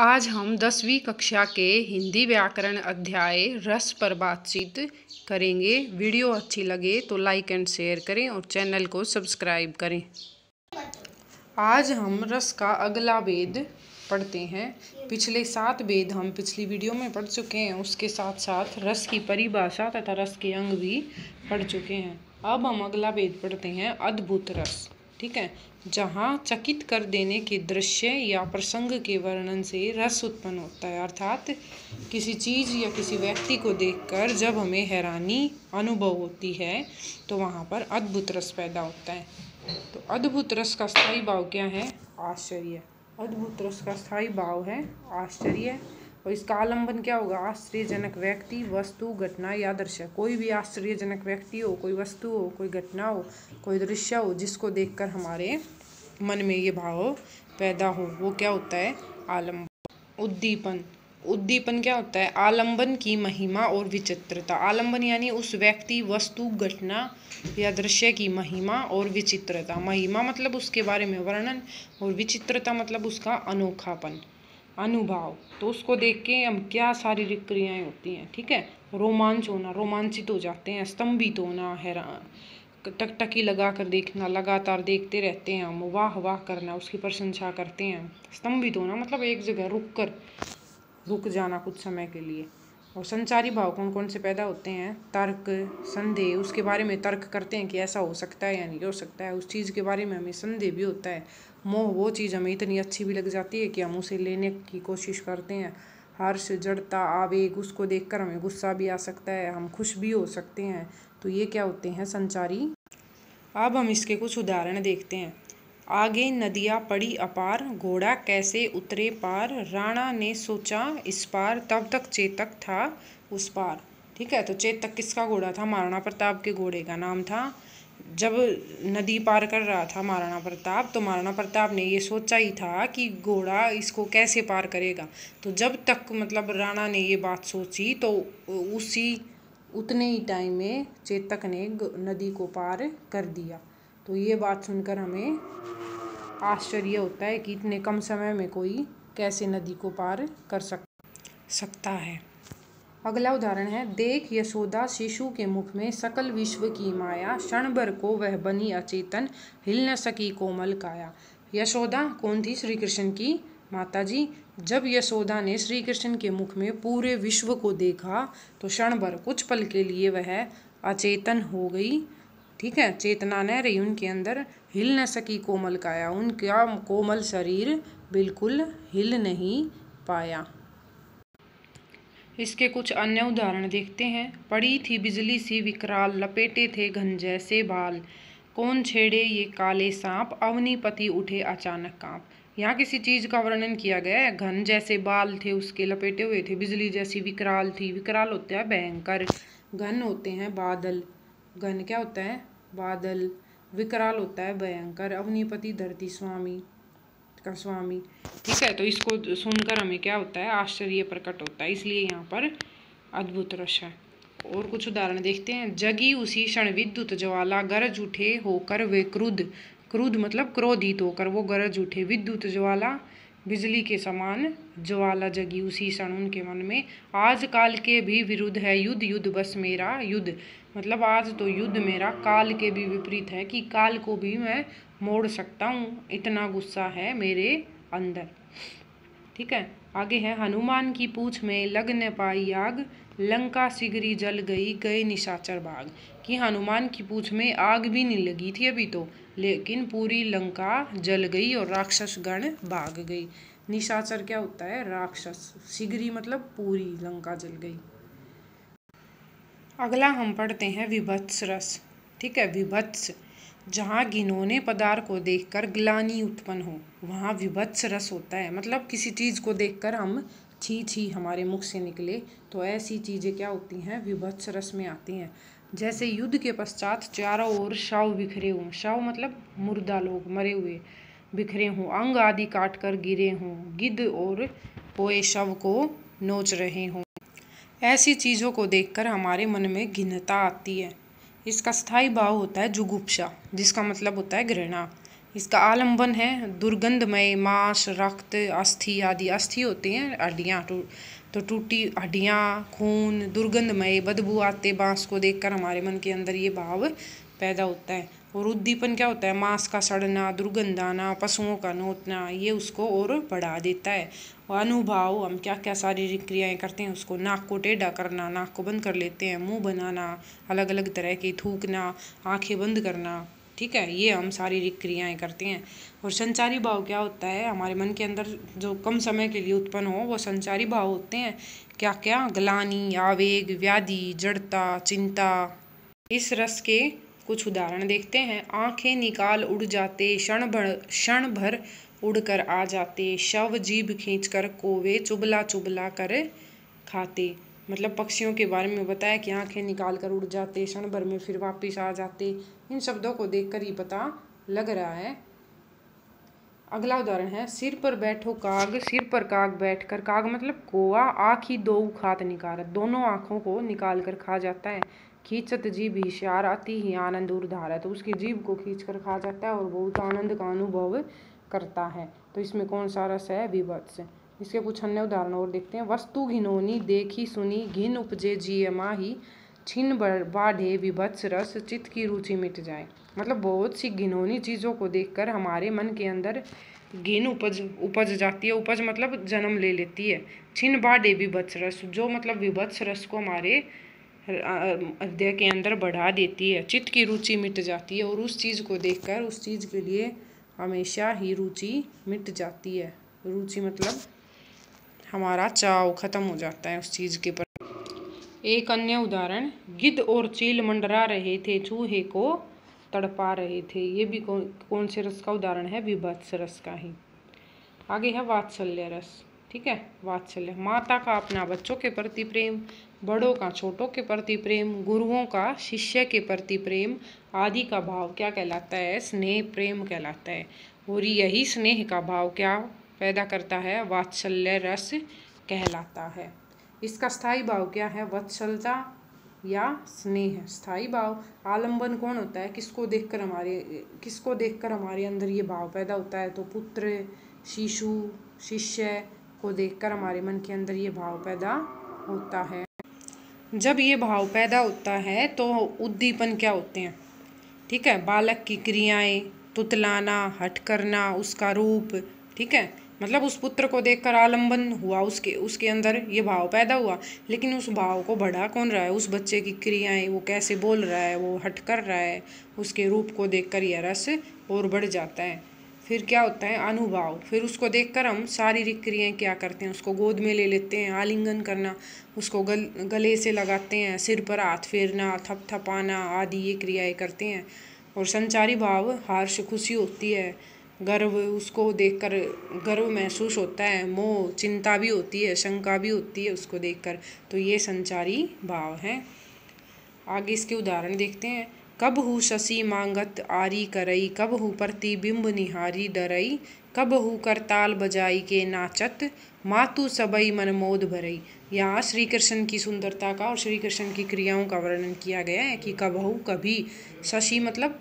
आज हम दसवीं कक्षा के हिंदी व्याकरण अध्याय रस पर बातचीत करेंगे वीडियो अच्छी लगे तो लाइक एंड शेयर करें और चैनल को सब्सक्राइब करें आज हम रस का अगला वेद पढ़ते हैं पिछले सात वेद हम पिछली वीडियो में पढ़ चुके हैं उसके साथ साथ रस की परिभाषा तथा रस के अंग भी पढ़ चुके हैं अब हम अगला वेद पढ़ते हैं अद्भुत रस ठीक है जहाँ चकित कर देने के दृश्य या प्रसंग के वर्णन से रस उत्पन्न होता है अर्थात किसी चीज़ या किसी व्यक्ति को देखकर जब हमें हैरानी अनुभव होती है तो वहाँ पर अद्भुत रस पैदा होता है तो अद्भुत रस का स्थायी भाव क्या है आश्चर्य अद्भुत रस का स्थायी भाव है आश्चर्य और इसका आलंबन क्या होगा आश्चर्यजनक व्यक्ति वस्तु घटना या दृश्य कोई भी आश्चर्यजनक व्यक्ति हो कोई वस्तु हो कोई घटना हो कोई दृश्य हो जिसको देखकर हमारे मन में ये भाव पैदा हो वो क्या होता है आलम उद्दीपन उद्दीपन क्या होता है आलंबन की महिमा और विचित्रता आलंबन यानी उस व्यक्ति वस्तु घटना या दृश्य की महिमा और विचित्रता महिमा मतलब उसके बारे में वर्णन और विचित्रता मतलब उसका अनोखापन अनुभाव तो उसको देख के हम क्या शारीरिक क्रियाएं होती हैं ठीक है रोमांच होना रोमांचित हो जाते हैं स्तंभित होना हैरान टकटकी लगा कर देखना लगातार देखते रहते हैं हम वाह वाह करना उसकी प्रशंसा करते हैं स्तंभित होना मतलब एक जगह रुक कर रुक जाना कुछ समय के लिए और संचारी भाव कौन कौन से पैदा होते हैं तर्क संदेह उसके बारे में तर्क करते हैं कि ऐसा हो सकता है या नहीं हो सकता है उस चीज़ के बारे में हमें संदेह भी होता है मोह वो चीज़ हमें इतनी अच्छी भी लग जाती है कि हम उसे लेने की कोशिश करते हैं हर्ष जड़ता आवेग उसको देख हमें गुस्सा भी आ सकता है हम खुश भी हो सकते हैं तो ये क्या होते हैं संचारी अब हम इसके कुछ उदाहरण देखते हैं आगे नदियाँ पड़ी अपार घोड़ा कैसे उतरे पार राणा ने सोचा इस पार तब तक चेतक था उस पार ठीक है तो चेतक किसका घोड़ा था महाराणा प्रताप के घोड़े का नाम था जब नदी पार कर रहा था महाराणा प्रताप तो महाराणा प्रताप ने ये सोचा ही था कि घोड़ा इसको कैसे पार करेगा तो जब तक मतलब राणा ने ये बात सोची तो उसी उतने ही टाइम में चेतक ने नदी को पार कर दिया तो ये बात सुनकर हमें आश्चर्य होता है कि इतने कम समय में कोई कैसे नदी को पार कर सक सकता है अगला उदाहरण है देख यशोदा शिशु के मुख में सकल विश्व की माया क्षण भर को वह बनी अचेतन हिल न सकी कोमल काया यशोदा कौन थी श्री कृष्ण की माता जी जब यशोदा ने श्री कृष्ण के मुख में पूरे विश्व को देखा तो क्षण भर कुछ पल के लिए वह अचेतन हो गई ठीक है चेतना न रही उनके अंदर हिल न सकी कोमल काया उनका कोमल शरीर बिल्कुल हिल नहीं पाया इसके कुछ अन्य उदाहरण देखते हैं पड़ी थी बिजली सी विकराल लपेटे थे घन जैसे बाल कौन छेड़े ये काले सांप अवनीपति उठे अचानक कांप यहाँ किसी चीज़ का वर्णन किया गया है घन जैसे बाल थे उसके लपेटे हुए थे बिजली जैसी विकराल थी विकराल होते हैं भयंकर घन होते हैं बादल घन क्या होता है बादल विकराल होता है भयंकर अवनीपति धरती स्वामी का स्वामी ठीक है तो इसको सुनकर हमें क्या होता है आश्चर्य प्रकट होता है इसलिए यहाँ पर अद्भुत रस है और कुछ उदाहरण देखते हैं जगी उसी क्षण विद्युत ज्वाला गरज उठे होकर वे क्रुद क्रुद मतलब क्रोधित होकर वो गरज उठे विद्युत ज्वाला बिजली के समान ज्वाला जगी उसी क्षण उनके मन में आज काल के भी विरुद्ध है युद्ध युद्ध बस मेरा युद्ध मतलब आज तो युद्ध मेरा काल के भी विपरीत है कि काल को भी मैं मोड़ सकता हूँ इतना गुस्सा है मेरे अंदर ठीक है आगे है हनुमान की पूछ में लग्न पाई आग लंका सिगरी जल गई गए निशाचर बाग कि हनुमान की पूछ में आग भी नहीं लगी थी अभी तो लेकिन पूरी लंका जल गई और राक्षस गण भाग गई निशाचर क्या होता है राक्षस सिगरी मतलब पूरी लंका जल गई अगला हम पढ़ते हैं विभत्स रस ठीक है विभत्स जहाँ गिनोने पदार्थ को देखकर ग्लानी उत्पन्न हो वहाँ विभत्स रस होता है मतलब किसी चीज़ को देखकर हम छी छी हमारे मुख से निकले तो ऐसी चीज़ें क्या होती हैं विभत्स रस में आती हैं जैसे युद्ध के पश्चात चारों ओर शव बिखरे हों शव मतलब मुर्दा लोग मरे हुए बिखरे हों अंग आदि काट कर गिरे हों गिद्ध और पोए शव को नोच रहे हों ऐसी चीज़ों को देखकर हमारे मन में घिनता आती है इसका स्थायी भाव होता है जुगुप्सा जिसका मतलब होता है घृणा इसका आलम्बन है दुर्गंधमय मांस रक्त अस्थि आदि अस्थि होते हैं हड्डियाँ टू तो, तो टूटी हड्डियाँ खून दुर्गंधमय बदबू आते बांस को देखकर हमारे मन के अंदर ये भाव पैदा होता है और उद्दीपन क्या होता है मांस का सड़ना दुर्गंध आना पशुओं का नोतना ये उसको और बढ़ा देता है और अनुभाव हम क्या क्या शारीरिक क्रियाएं करते हैं उसको नाक को टेढ़ा करना नाक को बंद कर लेते हैं मुंह बनाना अलग अलग तरह की थूकना आंखें बंद करना ठीक है ये हम शारीरिक क्रियाएं करते हैं और संचारी भाव क्या होता है हमारे मन के अंदर जो कम समय के लिए उत्पन्न हो वो संचारी भाव होते हैं क्या क्या ग्लानी आवेग व्याधि जड़ता चिंता इस रस के कुछ उदाहरण देखते हैं आंखें निकाल उड़ जाते क्षण भर क्षण भर उड़कर आ जाते शव जीभ खींचकर कोवे चुबला चुबला कर खाते मतलब पक्षियों के बारे में बताया कि आंखें निकाल कर उड़ जाते क्षण भर में फिर वापस आ जाते इन शब्दों को देखकर ही पता लग रहा है अगला उदाहरण है सिर पर बैठो काग सिर पर काग बैठकर काग मतलब कोआ आँख ही दो खात निकाल दोनों आँखों को निकाल कर खा जाता है खींचत जीभ शार अति ही आनंद है तो उसकी जीभ को खींच कर खा जाता है और बहुत आनंद का अनुभव करता है तो इसमें कौन सा रस है विभत्स इसके कुछ अन्य उदाहरण और देखते हैं वस्तु घिनोनी देखी सुनी घिन उपजे जिय माही छिन बाढ़े विभत्स रस चित्त की रुचि मिट जाए मतलब बहुत सी घिनोनी चीज़ों को देखकर हमारे मन के अंदर घिन उपज उपज जाती है उपज मतलब जन्म ले लेती है छिन बाढ़े विभत्स रस जो मतलब विभत्स रस को हमारे हृदय के अंदर बढ़ा देती है चित्त की रुचि मिट जाती है और उस चीज़ को देखकर उस चीज़ के लिए हमेशा ही रुचि मिट जाती है रुचि मतलब हमारा चाव खत्म हो जाता है उस चीज़ के पर एक अन्य उदाहरण गिद्ध और चील मंडरा रहे थे चूहे को तड़पा रहे थे ये भी कौन कौन से रस का उदाहरण है विभत्स रस का ही आगे है वात्सल्य रस ठीक है वात्सल्य माता का अपना बच्चों के प्रति प्रेम बड़ों का छोटों के प्रति प्रेम गुरुओं का शिष्य के प्रति प्रेम आदि का भाव क्या कहलाता है स्नेह प्रेम कहलाता है और यही स्नेह का भाव क्या पैदा करता है वात्सल्य रस कहलाता है इसका स्थायी भाव क्या है वत्सलता या स्नेह स्थायी भाव आलंबन कौन होता है किसको देखकर हमारे किसको देखकर हमारे अंदर ये भाव पैदा होता है तो पुत्र शिशु शिष्य को देखकर हमारे मन के अंदर ये भाव पैदा होता है जब ये भाव पैदा होता है तो उद्दीपन क्या होते हैं ठीक है बालक की क्रियाएं तुतलाना हट करना उसका रूप ठीक है मतलब उस पुत्र को देखकर आलंबन हुआ उसके उसके अंदर ये भाव पैदा हुआ लेकिन उस भाव को बढ़ा कौन रहा है उस बच्चे की क्रियाएं वो कैसे बोल रहा है वो हट कर रहा है उसके रूप को देखकर यह रस और बढ़ जाता है फिर क्या होता है अनुभाव फिर उसको देखकर हम शारीरिक क्रियाएं क्या करते हैं उसको गोद में ले लेते हैं आलिंगन करना उसको गल गले से लगाते हैं सिर पर हाथ फेरना थपथपाना आदि ये क्रियाएं करते हैं और संचारी भाव हर्ष खुशी होती है गर्व उसको देखकर गर्व महसूस होता है मोह चिंता भी होती है शंका भी होती है उसको देखकर तो ये संचारी भाव हैं आगे इसके उदाहरण देखते हैं कब हु शशि मांगत आरी करई कब हु प्रतिबिंब निहारी डरई कब हु करताल बजाई के नाचत मातु सबई मनमोद भरई यहाँ श्री कृष्ण की सुंदरता का और श्री कृष्ण की क्रियाओं का वर्णन किया गया है कि कब हो कभी शशि मतलब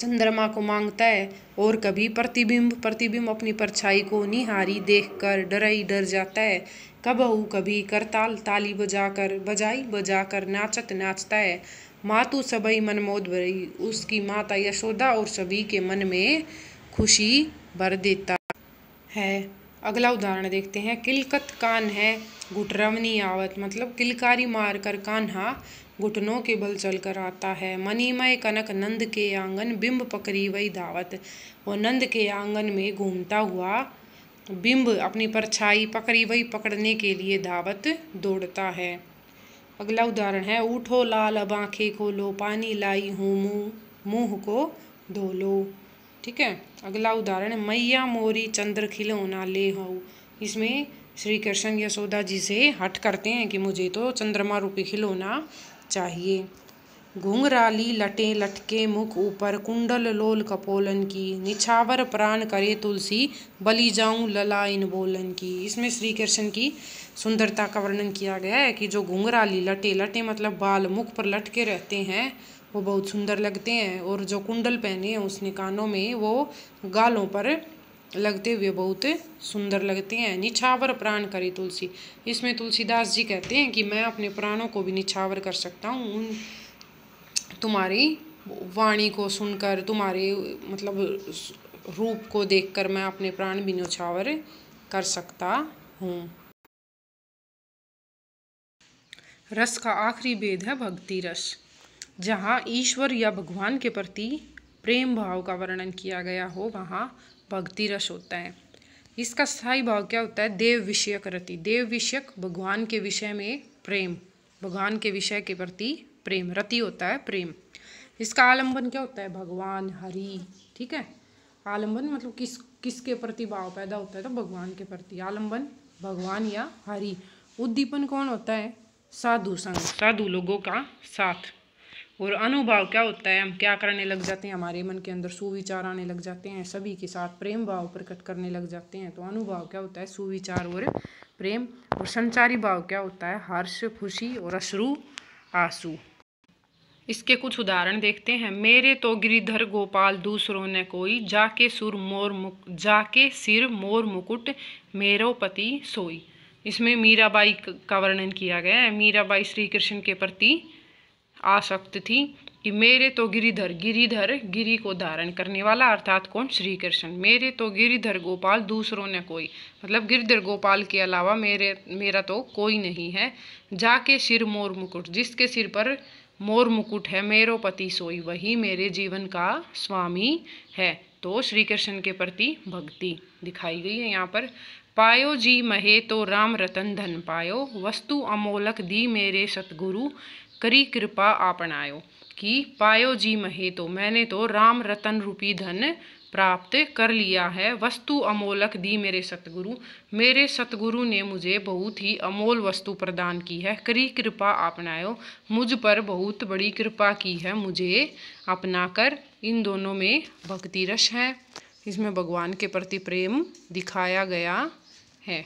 चंद्रमा को मांगता है और कभी प्रतिबिंब प्रतिबिंब अपनी परछाई को निहारी देखकर डराई डर जाता है कबहू कभी करताल ताली बजाकर बजाई बजाकर नाचत नाचता है मातु तो सबई मनमोद भरी उसकी माता यशोदा और सभी के मन में खुशी भर देता है अगला उदाहरण देखते हैं किलकत कान है गुटरवनी आवत मतलब किलकारी मार कर कान्हा घुटनों के बल चलकर आता है मणिमय कनक नंद के आंगन बिंब पकड़ी वही दावत वो नंद के आंगन में घूमता हुआ बिंब अपनी परछाई पकड़ी वही पकड़ने के लिए दावत दौड़ता है अगला उदाहरण है उठो लाल अब आँखें खोलो पानी लाई हूँ मुँह मुँह को धो लो ठीक है अगला उदाहरण मैया मोरी चंद्र खिलौना ले हो इसमें श्री कृष्ण यशोदा जी से हट करते हैं कि मुझे तो चंद्रमा रूपी खिलौना चाहिए घुंघराली लटे लटके मुख ऊपर कुंडल लोल कपोलन की निछावर प्राण करे तुलसी बली जाऊं लला इन बोलन की इसमें श्री कृष्ण की सुंदरता का वर्णन किया गया है कि जो घुंघराली लटे लटे मतलब बाल मुख पर लटके रहते हैं वो बहुत सुंदर लगते हैं और जो कुंडल पहने हैं उसने कानों में वो गालों पर लगते हुए बहुत सुंदर लगते हैं निछावर प्राण करे तुलसी इसमें तुलसीदास जी कहते हैं कि मैं अपने प्राणों को भी निछावर कर सकता हूँ उन तुम्हारी वाणी को सुनकर तुम्हारे मतलब रूप को देखकर मैं अपने प्राण भी निछावर कर सकता हूँ रस का आखिरी भेद है भक्ति रस जहाँ ईश्वर या भगवान के प्रति प्रेम भाव का वर्णन किया गया हो वहाँ भक्ति रस होता है इसका स्थायी भाव क्या होता है देव विषयक रति देव विषयक भगवान के विषय में प्रेम भगवान के विषय के प्रति प्रेम रति होता है प्रेम इसका आलंबन क्या होता है भगवान हरि ठीक है आलंबन मतलब किस किसके प्रति भाव पैदा होता है तो भगवान के प्रति आलंबन भगवान या हरि उद्दीपन कौन होता है साधु संग साधु लोगों का साथ और अनुभाव क्या होता है हम क्या करने लग जाते हैं हमारे मन के अंदर सुविचार आने लग जाते हैं सभी के साथ प्रेम भाव प्रकट करने लग जाते हैं तो अनुभाव क्या होता है सुविचार और प्रेम और संचारी भाव क्या होता है हर्ष खुशी और अश्रु आंसू इसके कुछ उदाहरण देखते हैं मेरे तो गिरिधर गोपाल दूसरों ने कोई जाके सुर मोर मुक जाके सिर मोर मुकुट मेरो पति सोई इसमें मीराबाई का वर्णन किया गया है मीराबाई श्री कृष्ण के प्रति आसक्त थी कि मेरे तो गिरिधर गिरिधर गिरी को धारण करने वाला अर्थात कौन श्री कृष्ण मेरे तो गिरिधर गोपाल दूसरों ने कोई मतलब गिरिधर गोपाल के अलावा मेरे मेरा तो कोई नहीं है जाके सिर मोर मुकुट जिसके सिर पर मोर मुकुट है मेरो पति सोई वही मेरे जीवन का स्वामी है तो श्री कृष्ण के प्रति भक्ति दिखाई गई है यहाँ पर पायो जी महे तो राम रतन धन पायो वस्तु अमोलक दी मेरे सतगुरु करी कृपा आपनायो कि पायो जी महे तो मैंने तो राम रतन रूपी धन प्राप्त कर लिया है वस्तु अमोलक दी मेरे सतगुरु मेरे सतगुरु ने मुझे बहुत ही अमोल वस्तु प्रदान की है करी कृपा अपनायो मुझ पर बहुत बड़ी कृपा की है मुझे अपना कर इन दोनों में भक्ति रस है इसमें भगवान के प्रति प्रेम दिखाया गया है